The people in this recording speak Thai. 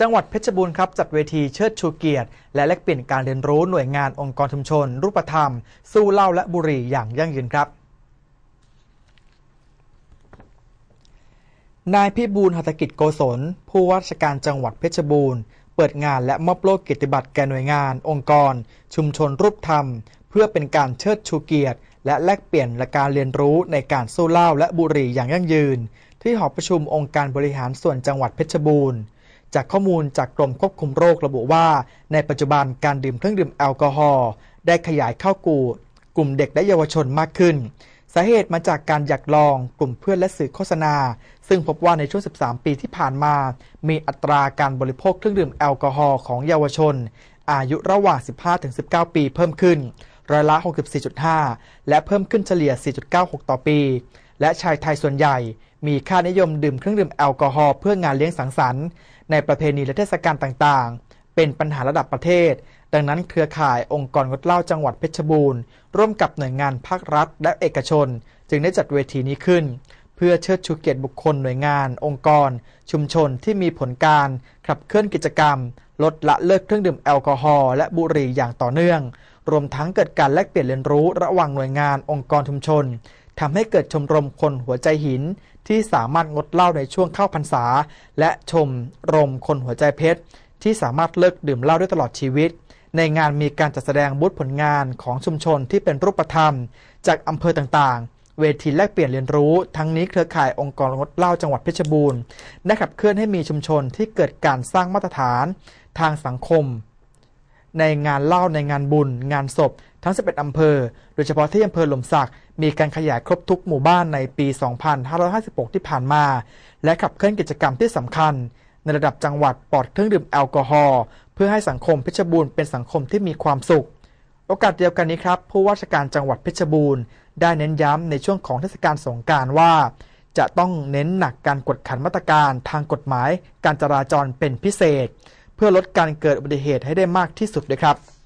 จังหวัดเพชรบูรณ์ครับจัดเวทีเชิดชูเกียรติ และแลกเปลี่ยนการเรียนรู้หน่วยงานองค์กรชุมชน รูปธรรม สู้เหล้าและบุหรี่อย่างยั่งยืนครับ นายพิบูลหัตกิจโกศล ผู้ว่าราชการจังหวัดเพชรบูรณ์เปิดงานและมอบโล่เกียรติบัตรแก่หน่วยงานองค์กร ชุมชนรูปธรรม เพื่อเป็นการเชิดชูเกียรติและแลกเปลี่ยนและการเรียนรู้ในการสู้เหล้าและบุหรี่อย่างยั่งยืน ที่หอประชุมองค์การบริหารส่วนจังหวัดเพชรบูรณ์จากข้อมูลจากกรมควบคุมโรคระบุว่า ในปัจจุบันการดื่มเครื่องดื่มแอลกอฮอล์ได้ขยายเข้ากูกลุ่มเด็กและเยาวชนมากขึ้นสาเหตุมาจากการอยากลอง กลุ่มเพื่อนและสื่อโฆษณา ซึ่งพบว่าในช่วง 13 ปีที่ผ่านมา มีอัตราการบริโภคเครื่องดื่มแอลกอฮอล์ของเยาวชน อายุระหว่าง 15-19 ปีเพิ่มขึ้นร้อยละ 64.5 และเพิ่มขึ้นเฉลี่ย 4.96 ต่อปีและชายไทยส่วนใหญ่มีค่านิยมดื่มเครื่องดื่มแอลกอฮอล์เพื่องานเลี้ยงสังสรรค์ในประเพณีและเทศกาลต่างๆ เป็นปัญหาระดับประเทศ ดังนั้นเครือข่ายองค์กรงดเหล้าจังหวัดเพชรบูรณ์ร่วมกับหน่วยงานภาครัฐและเอกชน จึงได้จัดเวทีนี้ขึ้น เพื่อเชิดชูเกียรติบุคคลหน่วยงานองค์กร ชุมชนที่มีผลการ ขับเคลื่อนกิจกรรม ลดละเลิกเครื่องดื่มแอลกอฮอล์และบุหรี่อย่างต่อเนื่อง รวมทั้งเกิดการแลกเปลี่ยนเรียนรู้ระหว่างหน่วยงานองค์กรชุมชนทำให้เกิดชมรมคนหัวใจหินที่สามารถงดเหล้าในช่วงเข้าพรรษา และชมรมคนหัวใจเพชร ที่สามารถเลิกดื่มเหล้าได้ตลอดชีวิต ในงานมีการจัดแสดงบูธผลงานของชุมชนที่เป็นรูปธรรมจากอำเภอต่าง ๆ เวทีแลกเปลี่ยนเรียนรู้ทั้งนี้เครือข่ายองค์กรงดเหล้าจังหวัดเพชรบูรณ์ได้ขับเคลื่อนให้มีชุมชนที่เกิดการสร้างมาตรฐานทางสังคม ในงานเหล้าในงานบุญ งานศพทั้ง11อำเภอโดยเฉพาะที่อำเภอหล่มสักมีการขยายครบทุกหมู่บ้านในปี 2556 ที่ผ่านมา และขับเคลื่อนกิจกรรมที่สำคัญ ในระดับจังหวัดปลอดเครื่องดื่มแอลกอฮอล์เพื่อให้สังคมเพชรบูรณ์เป็นสังคมที่มีความสุข โอกาสเดียวกันนี้ครับ ผู้ว่าราชการจังหวัดเพชรบูรณ์ได้เน้นย้ำในช่วงของเทศกาลสงการว่า จะต้องเน้นหนักการกดขันมาตรการ ทางกฎหมาย การจราจรเป็นพิเศษ เพื่อลดการเกิดอุบัติเหตุให้ได้มากที่สุดด้วยครับ